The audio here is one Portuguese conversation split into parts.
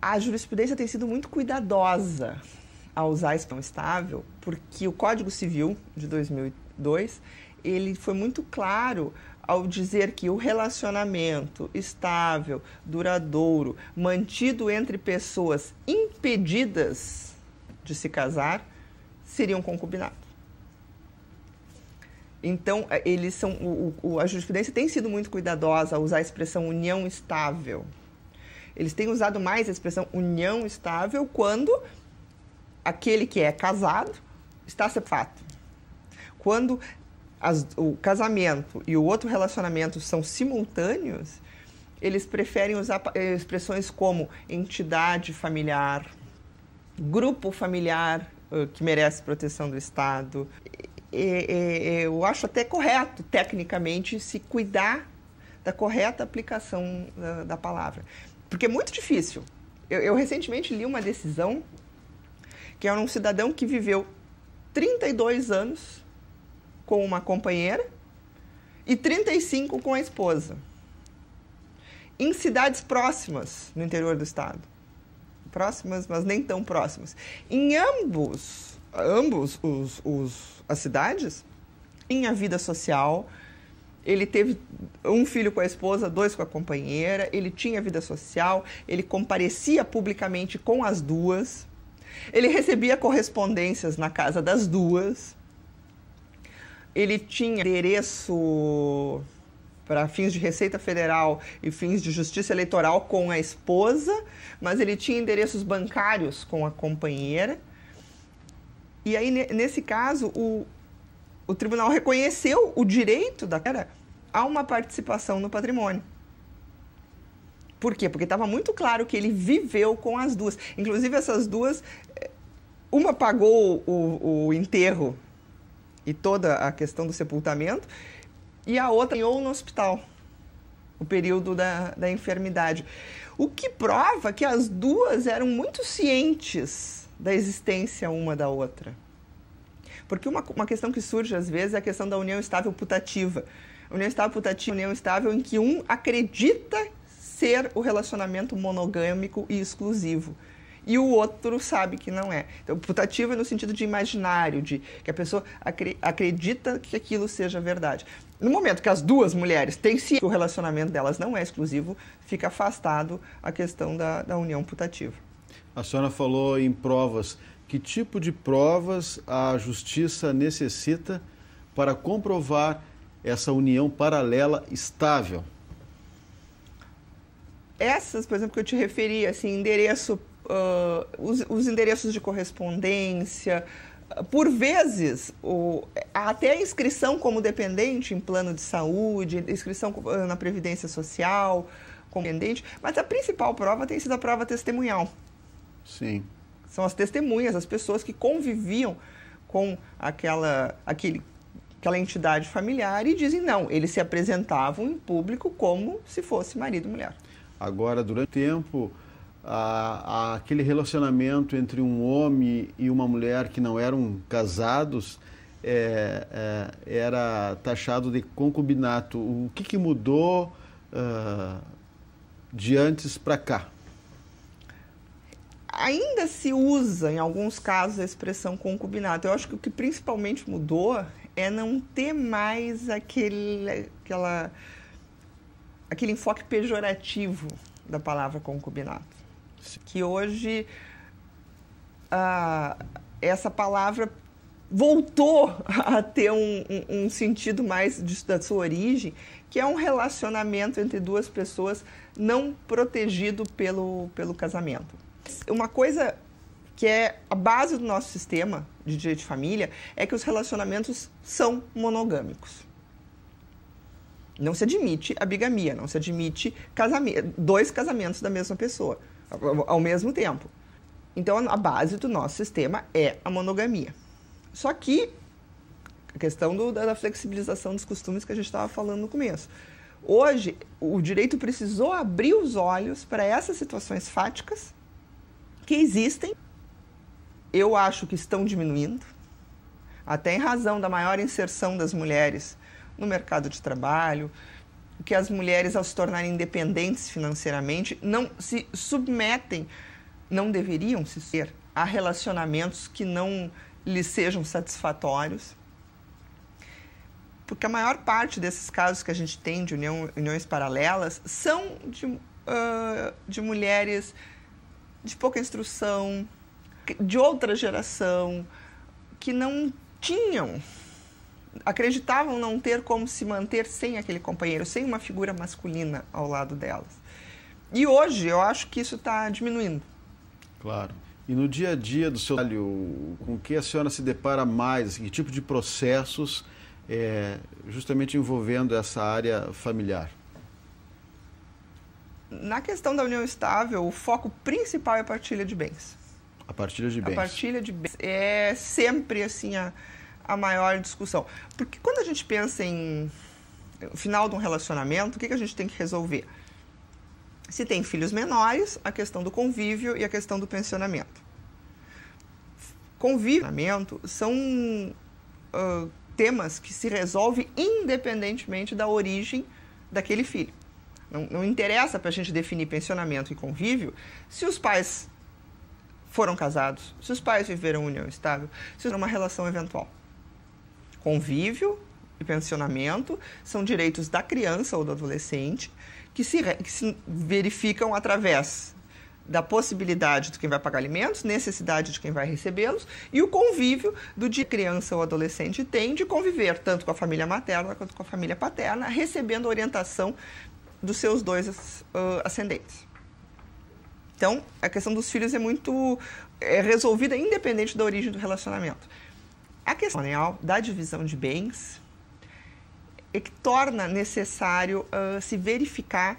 a jurisprudência tem sido muito cuidadosa ao usar expansão estável, porque o Código Civil de 2002 ele foi muito claro ao dizer que o relacionamento estável, duradouro, mantido entre pessoas impedidas de se casar, seriam um concubinato. Então, é, eles são o, o, a jurisprudência tem sido muito cuidadosa ao usar a expressão união estável eles têm usado mais a expressão união estável quando aquele que é casado está cefato. Quando as, o casamento e o outro relacionamento são simultâneos, eles preferem usar eh, expressões como entidade familiar, grupo familiar eh, que merece proteção do Estado. eu acho até correto, tecnicamente, se cuidar da correta aplicação da palavra. Porque é muito difícil. Eu, eu recentemente li uma decisão que era é um cidadão que viveu 32 anos com uma companheira e 35 com a esposa. Em cidades próximas no interior do estado. Próximas, mas nem tão próximas. Em ambos, ambos os, os as cidades, em a vida social, ele teve um filho com a esposa, dois com a companheira, ele tinha vida social, ele comparecia publicamente com as duas, ele recebia correspondências na casa das duas, ele tinha endereço para fins de Receita Federal e fins de Justiça Eleitoral com a esposa, mas ele tinha endereços bancários com a companheira. E aí, nesse caso, o, o tribunal reconheceu o direito da cara a uma participação no patrimônio. Por quê? Porque estava muito claro que ele viveu com as duas. Inclusive, essas duas, eh, uma pagou o, o enterro e toda a questão do sepultamento, e a outra ganhou no hospital o período da, da enfermidade. O que prova que as duas eram muito cientes da existência uma da outra. Porque uma, uma questão que surge às vezes é a questão da união estável putativa. União estável putativa, união estável em que um acredita ser o relacionamento monogâmico e exclusivo e o outro sabe que não é. Então, putativo é no sentido de imaginário, de que a pessoa acre acredita que aquilo seja verdade. No momento que as duas mulheres têm ciência que o relacionamento delas não é exclusivo, fica afastado a questão da, da união putativa. A senhora falou em provas que tipo de provas a justiça necessita para comprovar essa união paralela estável? Essas, por exemplo, que eu te referi, assim, endereço, uh, os, os, endereços de correspondência, ah, por vezes, o, até a inscrição como dependente em plano de saúde, inscrição ah, na Previdência Social, como dependente, mas a principal prova tem sido a prova testemunhal. Sim são as testemunhas, as pessoas que conviviam com aquela, aquele, aquela entidade familiar e dizem não, eles se apresentavam em público como se fosse marido e mulher. Agora, durante o tempo, a, a, aquele relacionamento entre um homem e uma mulher que não eram casados é, é, era taxado de concubinato. O que, que mudou uh, de antes para cá? ainda se usa em alguns casos a expressão concubinato. Eu acho que o que principalmente mudou é não ter mais aquele, aquela, aquele enfoque pejorativo da palavra concubinato. Sim. Que hoje essa palavra voltou a ter um, um, um sentido mais de, da sua origem, que é um relacionamento entre duas pessoas não protegido pelo, pelo casamento. Uma coisa que é a base do nosso sistema de direito de família é que os relacionamentos são monogâmicos. Não se admite a bigamia, não se admite casamento, dois casamentos da mesma pessoa ao mesmo tempo. Então a base do nosso sistema é a monogamia. Só que a questão do, da flexibilização dos costumes que a gente estava falando no começo. Hoje, o direito precisou abrir os olhos para essas situações fáticas que existem, eu acho que estão diminuindo, até em razão da maior inserção das mulheres no mercado de trabalho, que as mulheres, ao se tornarem independentes financeiramente, não se submetem, não deveriam se ser, a relacionamentos que não lhes sejam satisfatórios. Porque a maior parte desses casos que a gente tem de união, uniões paralelas são de, uh, de mulheres de pouca instrução, de outra geração, que não tinham, acreditavam não ter como se manter sem aquele companheiro, sem uma figura masculina ao lado delas. E hoje eu acho que isso está diminuindo. Claro. E no dia a dia do seu trabalho, com que a senhora se depara mais? Assim, que tipo de processos é, justamente envolvendo essa área familiar? na questão da união estável, o foco principal é a partilha de bens. A partilha de bens. A partilha de bens. É sempre, assim, a, a maior discussão. Porque quando a gente pensa em eh, final de um relacionamento, o que, que a gente tem que resolver? Se tem filhos menores, a questão do convívio e a questão do pensionamento. Convívio e são uh, temas que se resolvem independentemente da origem daquele filho. Não, não interessa para a gente definir pensionamento e convívio se os pais foram casados, se os pais viveram união estável, se era uma relação eventual. Convívio e pensionamento são direitos da criança ou do adolescente que se, que se verificam através da possibilidade de quem vai pagar alimentos, necessidade de quem vai recebê-los e o convívio do de criança ou adolescente tem de conviver tanto com a família materna quanto com a família paterna, recebendo orientação dos seus dois uh, ascendentes. Então, a questão dos filhos é muito é resolvida independente da origem do relacionamento. A questão da divisão de bens é que torna necessário uh, se verificar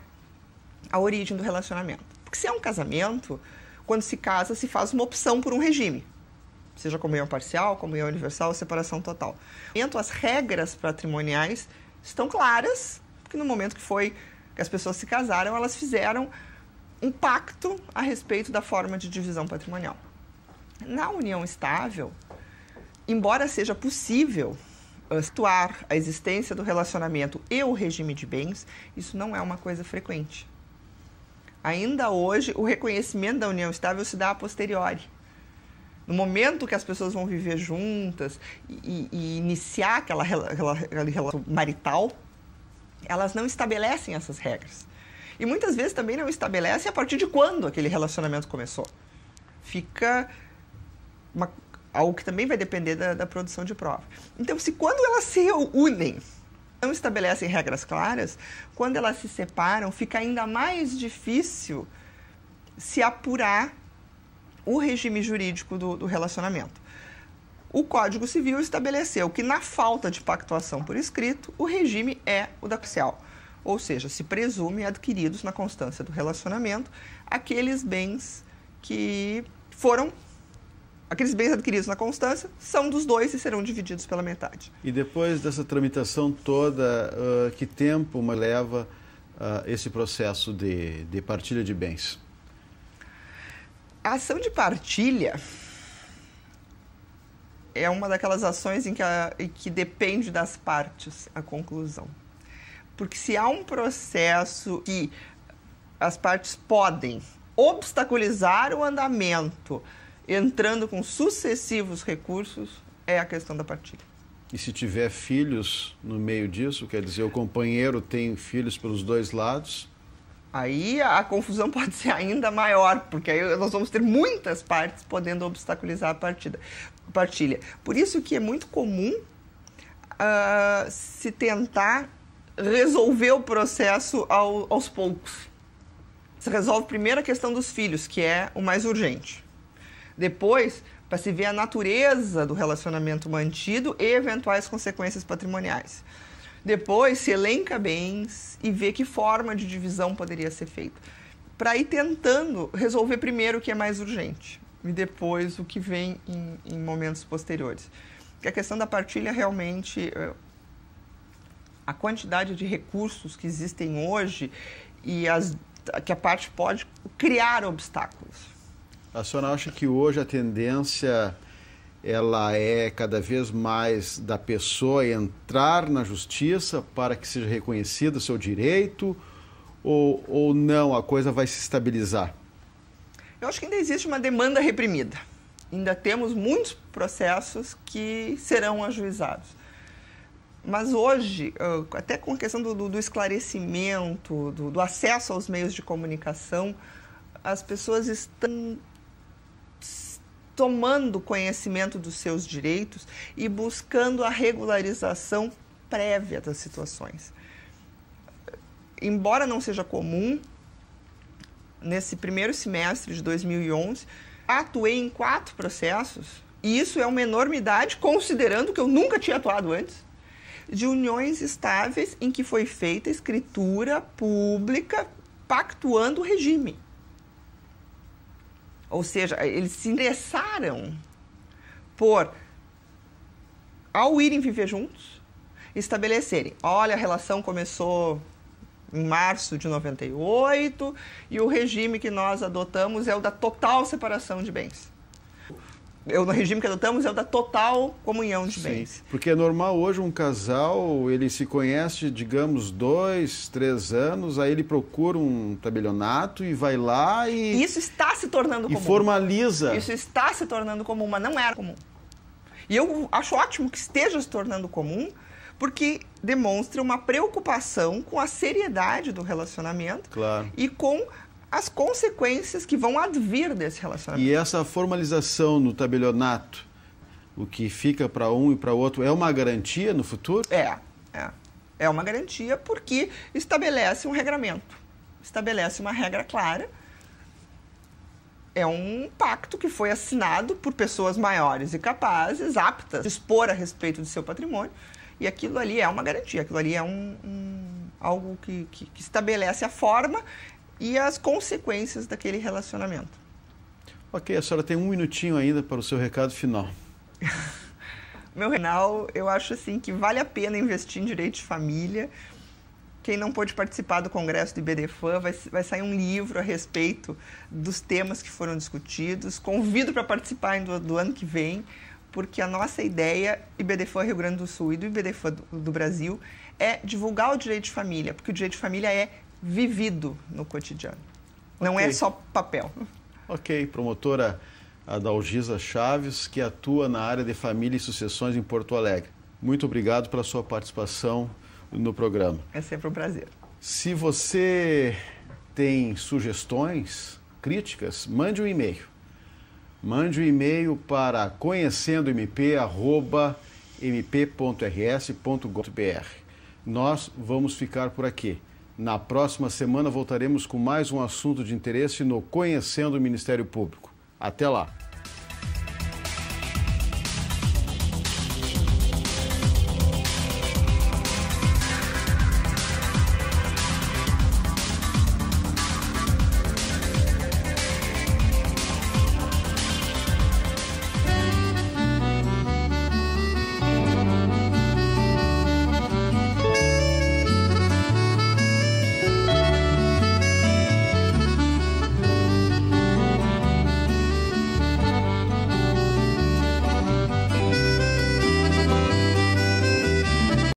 a origem do relacionamento. Porque se é um casamento, quando se casa, se faz uma opção por um regime. Seja comunhão parcial, comunhão universal, separação total. Então, as regras patrimoniais estão claras, porque no momento que foi que as pessoas se casaram, elas fizeram um pacto a respeito da forma de divisão patrimonial. Na união estável, embora seja possível ah, situar a existência do relacionamento e o regime de bens, isso não é uma coisa frequente. Ainda hoje, o reconhecimento da união estável se dá a posteriori. No momento que as pessoas vão viver juntas e, e iniciar aquela relação marital, elas não estabelecem essas regras. E muitas vezes também não estabelecem a partir de quando aquele relacionamento começou. Fica uma, algo que também vai depender da, da produção de prova. Então, se quando elas se unem não estabelecem regras claras, quando elas se separam, fica ainda mais difícil se apurar o regime jurídico do, do relacionamento o Código Civil estabeleceu que, na falta de pactuação por escrito, o regime é o da nupcial, ou seja, se presume adquiridos na constância do relacionamento aqueles bens que foram. Aqueles bens adquiridos na constância são dos dois e serão divididos pela metade. E depois dessa tramitação toda, uh, que tempo leva uh, esse processo de, de partilha de bens? A ação de partilha é uma daquelas ações em que, a, em que depende das partes a conclusão. Porque se há um processo que as partes podem obstaculizar o andamento entrando com sucessivos recursos, é a questão da partilha. E se tiver filhos no meio disso, quer dizer, o companheiro tem filhos pelos dois lados, aí a, confusão pode ser ainda maior, porque aí nós vamos ter muitas partes podendo obstaculizar a partida, partilha. Por isso que é muito comum uh, se tentar resolver o processo ao, aos poucos. Se resolve primeiro a questão dos filhos, que é o mais urgente. Depois, para se ver a natureza do relacionamento mantido e eventuais consequências patrimoniais. Depois se elenca bens e vê que forma de divisão poderia ser feita. Para ir tentando resolver primeiro o que é mais urgente e depois o que vem em, em momentos posteriores. Porque a questão da partilha realmente. Eh, a quantidade de recursos que existem hoje e as, que a parte pode criar obstáculos. A senhora acha que hoje a tendência ela é cada vez mais da pessoa entrar na justiça para que seja reconhecido o seu direito ou, ou não a coisa vai se estabilizar? Eu acho que ainda existe uma demanda reprimida. Ainda temos muitos processos que serão ajuizados. Mas hoje, até com a questão do, do esclarecimento, do, do acesso aos meios de comunicação, as pessoas estão tomando conhecimento dos seus direitos e buscando a regularização prévia das situações. Embora não seja comum, nesse primeiro semestre de 2011, atuei em quatro processos, e isso é uma enormidade, considerando que eu nunca tinha atuado antes, de uniões estáveis em que foi feita escritura pública pactuando o regime. Ou seja, eles se interessaram por, ao irem viver juntos, estabelecerem: olha, a relação começou em março de 98 e o regime que nós adotamos é o da total separação de bens eu, no regime que adotamos é o da total comunhão de Sim, bens. Porque é normal hoje um casal, ele se conhece, digamos, dois, três anos, aí ele procura um tabelionato e vai lá e. Isso está se tornando comum. E formaliza. Isso está se tornando comum, mas não era comum. E eu acho ótimo que esteja se tornando comum, porque demonstra uma preocupação com a seriedade do relacionamento claro. e com as consequências que vão advir desse relacionamento. E essa formalização no tabelionato, o que fica para um e para outro, é uma garantia no futuro? É, é. É uma garantia porque estabelece um regramento, estabelece uma regra clara. É um pacto que foi assinado por pessoas maiores e capazes, aptas a expor a respeito do seu patrimônio, e aquilo ali é uma garantia, aquilo ali é um, um algo que, que, que estabelece a forma e as consequências daquele relacionamento. Ok, a senhora tem um minutinho ainda para o seu recado final. Meu renal, eu acho assim que vale a pena investir em direito de família. Quem não pôde participar do congresso do IBDFAN vai, vai sair um livro a respeito dos temas que foram discutidos. Convido para participar do, do ano que vem, porque a nossa ideia, IBDFAM Rio Grande do Sul e do IBDFAN do, do Brasil, é divulgar o direito de família, porque o direito de família é vivido no cotidiano. Não é okay. é só papel. Ok, promotora Adalgisa Chaves, que atua na área de família e sucessões em Porto Alegre. Muito obrigado pela sua participação no programa. É sempre um prazer. Se você tem sugestões, críticas, mande um e-mail. Mande um e-mail para conhecendomp.mp.rs.gov.br. Nós vamos ficar por aqui. Na próxima semana voltaremos com mais um assunto de interesse no Conhecendo o Ministério Público. Até lá!